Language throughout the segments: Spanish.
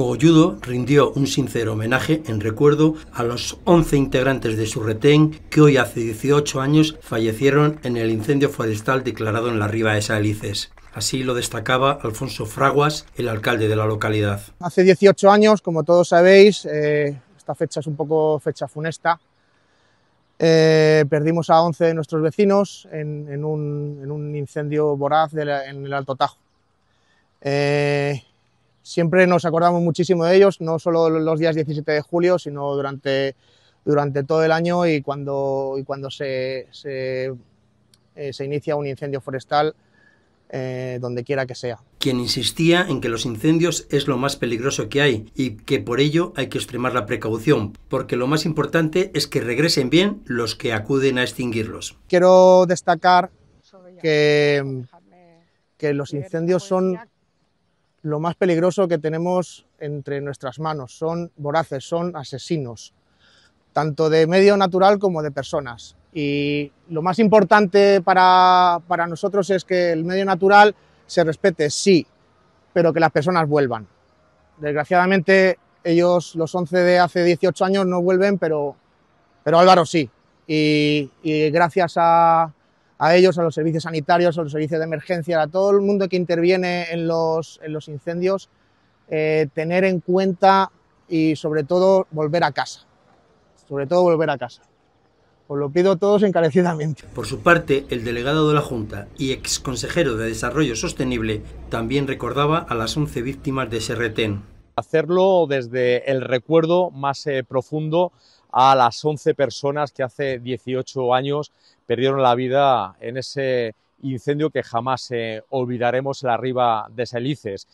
Cogolludo rindió un sincero homenaje en recuerdo a los 11 integrantes de su retén que hoy hace 18 años fallecieron en el incendio forestal declarado en la Riva de Salices. Así lo destacaba Alfonso Fraguas, el alcalde de la localidad. Hace 18 años, como todos sabéis, eh, esta fecha es un poco fecha funesta. Eh, perdimos a 11 de nuestros vecinos en, un, incendio voraz en el Alto Tajo. Eh, siempre nos acordamos muchísimo de ellos, no solo los días 17 de julio, sino durante, durante todo el año y cuando, y cuando se, se, eh, inicia un incendio forestal. Eh, donde quiera que sea. Quien insistía en que los incendios es lo más peligroso que hay y que por ello hay que extremar la precaución, porque lo más importante es que regresen bien los que acuden a extinguirlos. Quiero destacar que, que los incendios son lo más peligroso que tenemos entre nuestras manos. Son voraces, son asesinos, tanto de medio natural como de personas. Y lo más importante para, para nosotros es que el medio natural se respete, sí, pero que las personas vuelvan. Desgraciadamente, ellos, los 11 de hace 18 años, no vuelven, pero, pero Álvaro sí. y gracias a, a ellos, a los servicios sanitarios, a los servicios de emergencia, a todo el mundo que interviene en los, incendios, eh, tener en cuenta y sobre todo volver a casa. Sobre todo volver a casa. Os lo pido a todos encarecidamente. Por su parte, el delegado de la Junta y ex consejero de Desarrollo Sostenible también recordaba a las 11 víctimas de Serretén hacerlo desde el recuerdo más eh, profundo a las 11 personas que hace 18 años perdieron la vida en ese incendio que jamás eh, olvidaremos en la riba de Selices.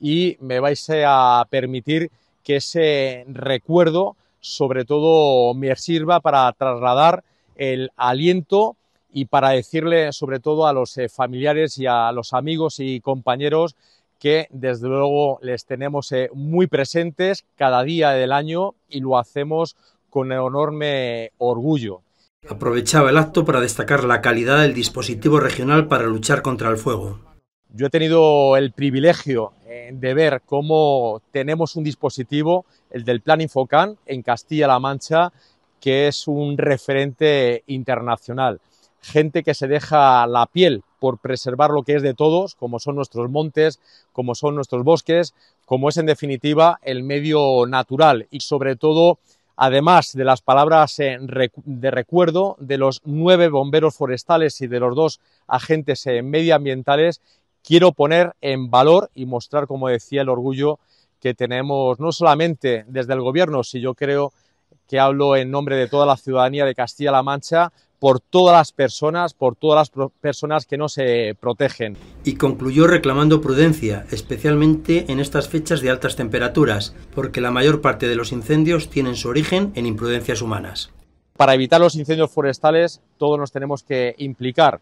Y me vais eh, a permitir que ese recuerdo, sobre todo, me sirva para trasladar el aliento y para decirle, sobre todo, a los familiares y a los amigos y compañeros que desde luego les tenemos eh, muy presentes cada día del año y lo hacemos con enorme orgullo. Aprovechaba el acto para destacar la calidad del dispositivo regional para luchar contra el fuego. Yo he tenido el privilegio eh, de ver cómo tenemos un dispositivo, el del Plan Infocán, en Castilla-La Mancha, que es un referente internacional. Gente que se deja la piel por preservar lo que es de todos, como son nuestros montes, como son nuestros bosques, como es en definitiva el medio natural y sobre todo además de las palabras eh, de recuerdo de los nueve bomberos forestales y de los dos agentes eh, medioambientales, quiero poner en valor y mostrar, como decía, el orgullo que tenemos no solamente desde el Gobierno, si yo creo que hablo en nombre de toda la ciudadanía de Castilla-La Mancha, por todas las personas, por todas las personas que no se protegen. Y concluyó reclamando prudencia, especialmente en estas fechas de altas temperaturas, porque la mayor parte de los incendios tienen su origen en imprudencias humanas. Para evitar los incendios forestales, todos nos tenemos que implicar.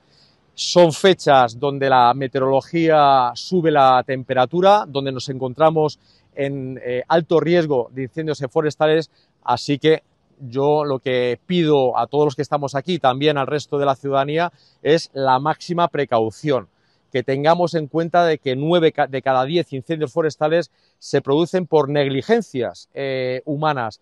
Son fechas donde la meteorología sube la temperatura, donde nos encontramos en eh, alto riesgo de incendios forestales, Así que yo lo que pido a todos los que estamos aquí, también al resto de la ciudadanía, es la máxima precaución, que tengamos en cuenta de que nueve de cada diez incendios forestales se producen por negligencias eh, humanas,